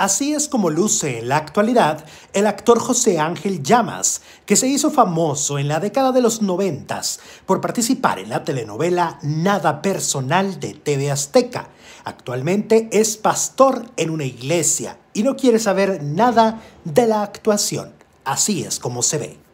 Así es como luce en la actualidad el actor José Ángel Llamas, que se hizo famoso en la década de los noventas por participar en la telenovela Nada Personal de TV Azteca. Actualmente es pastor en una iglesia y no quiere saber nada de la actuación. Así es como se ve.